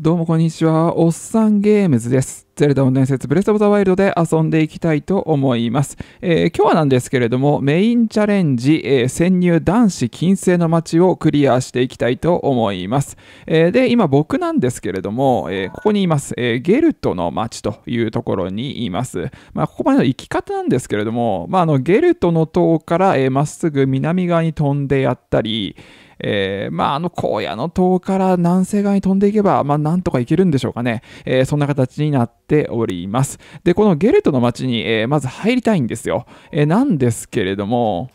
どうもこんにちは。おっさんゲームズです。ゼルダの伝説ブレスオブザワイルドで遊んでいきたいと思います。えー、今日はなんですけれども、メインチャレンジ、えー、潜入男子禁制の街をクリアしていきたいと思います。えー、で、今僕なんですけれども、えここにいます、えゲルトの街というところにいます。まあ、ここまでの行き方なんですけれども、まあ、あのゲルトの塔から、えまっすぐ南側に飛んでやったり、えー、まあ、あの荒野の塔から南西側に飛んでいけば、まあ、なんとか行けるんでしょうかね。えー、そんな形になっております。で、このゲルトの町に、えー、まず入りたいんですよ。えなんですけれども、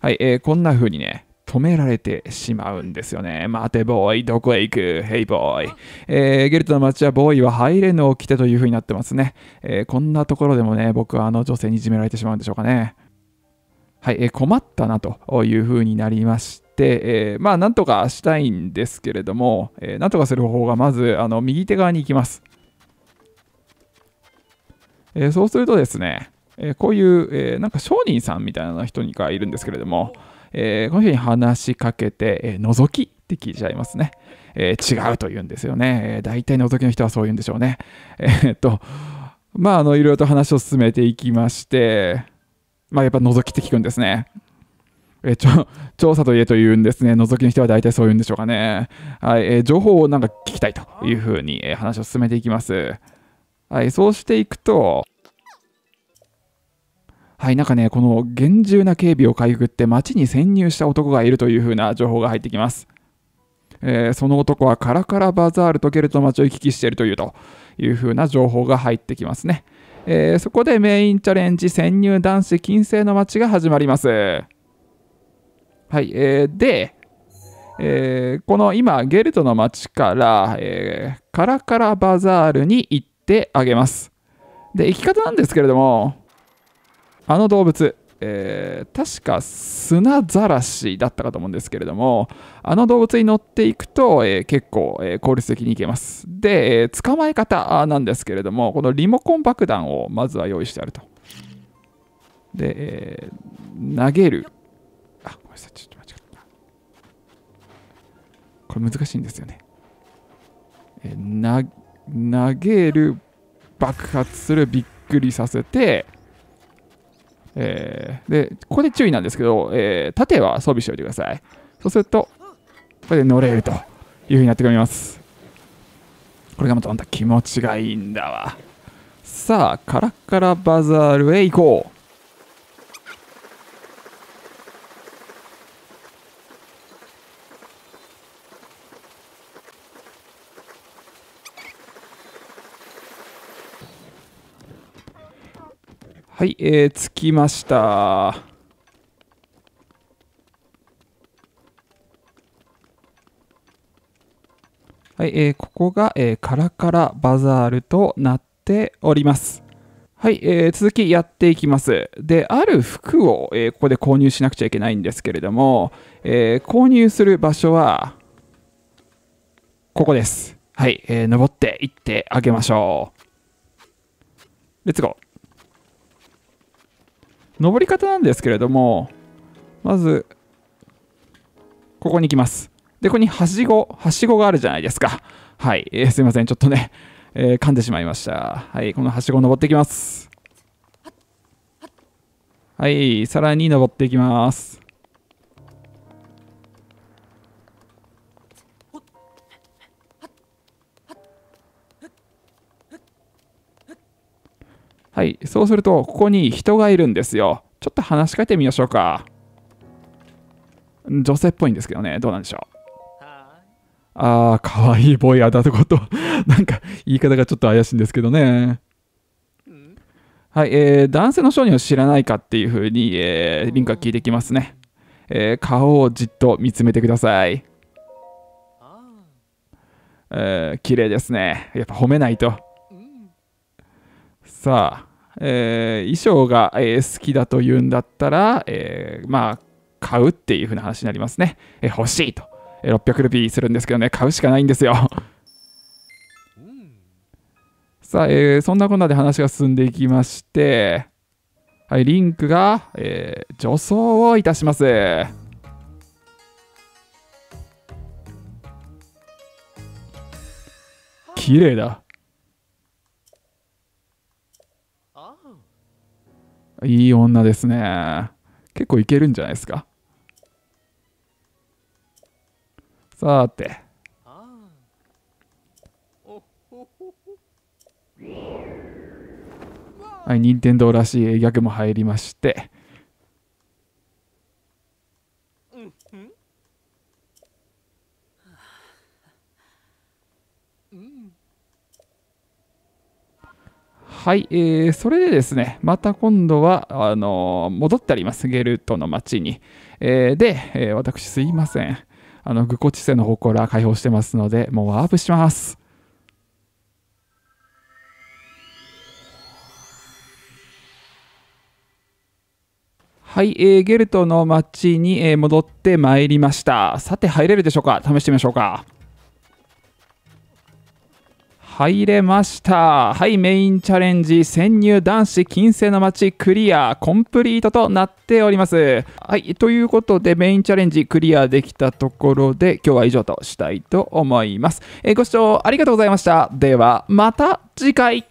はい、えこんな風にね、止められてしまうんですよね。待てボーイ、どこへ行くヘイボーイ。えー、ゲルトの街はボーイは入れぬを着てという風になってますね。えー、こんなところでもね、僕はあの女性にいじめられてしまうんでしょうかね。はいえ困ったなというふうになりまして、えー、まあなんとかしたいんですけれども、えー、なんとかする方法がまずあの右手側に行きます、えそうするとですね、えこういう、えなんか商人さんみたいな人がいるんですけれども、えこの人に話しかけて、えー、覗きって聞いちゃいますね、え違うと言うんですよね、えー、大体覗きの人はそう言うんでしょうねえっとまああのいろいろと話を進めていきましてまあ、やっぱ覗きって聞くんですね。えょ 調査といえというんですね、覗きの人は大体そういうんでしょうかね。はい、えー、情報をなんか聞きたいというふうに、えー、話を進めていきます。はい、そうしていくと、はい、なんかね、この厳重な警備をかいくって街に潜入した男がいるというふうな情報が入ってきます。えー、その男はカラカラバザールとけルト町を行き来しているというというふうな情報が入ってきますね。えー、そこでメインチャレンジ潜入男子禁制の街が始まります。はい、えー、で、えー、この今、ゲルトの街から、えー、カラカラバザールに行ってあげます。で、行き方なんですけれども、あの動物、えー、確か砂ざらしだったかと思うんですけれども、あの動物に乗っていくと、えー、結構、えー、効率的にいけます。で、え捕まえ方なんですけれども、このリモコン爆弾をまずは用意してあると。で、え投げる。あ、ごめんなさい、ちょっと間違った。これ難しいんですよね。え投げる、爆発する、びっくりさせて、えー、で、ここで注意なんですけど、えー、盾は装備しておいてください。そうすると、これで乗れるというふうになってくれます。これがまたまた気持ちがいいんだわ。さあ、カラッカラバザールへ行こう。はい、えー、着きました。はい、えー、ここが、えー、カラカラバザールとなっております。はい、えー、続きやっていきます。で、ある服を、えー、ここで購入しなくちゃいけないんですけれども、えー、購入する場所は、ここです。はい、えー、登っていってあげましょう。レッツゴー。登り方なんですけれども、まず、ここに行きます。で、ここにはしご、はしごがあるじゃないですか。はい、えー、すいません、ちょっとね、えー、噛んでしまいました。はい、このはしご登っていきます。はい、さらに登っていきます。はい。そうすると、ここに人がいるんですよ。ちょっと話しかけてみましょうか。女性っぽいんですけどね。どうなんでしょう。ああ、かわいいボイヤーだとこと、なんか言い方がちょっと怪しいんですけどね。はい、えー、男性の商人を知らないかっていうふうに、えー、リンクは聞いてきますね。えー、顔をじっと見つめてください。えー、綺麗ですね。やっぱ褒めないと。さあ、えー、衣装が、えー、好きだと言うんだったら、えー、まあ、買うっていう風な話になりますね。え欲しいと、え600ルピーするんですけどね、買うしかないんですよ。さあ、えそんなこんなで話が進んでいきまして、はい、リンクが、え女装をいたします。綺麗だいい女ですね。結構いけるんじゃないですか。さて。はい、任天堂らしい逆も入りまして、はい、えー、それでですね、また今度は、あのー、戻ってあります、ゲルトの町に。えー、で、えー、私すいません。あの、グコ知性の祠開放してますので、もうワープします。はい、えー、ゲルトの町に、え戻ってまいりました。さて、入れるでしょうか試してみましょうか。入れましたはいメインチャレンジ潜入男子金星の街クリアコンプリートとなっておりますはいということでメインチャレンジクリアできたところで今日は以上としたいと思います、えご視聴ありがとうございましたではまた次回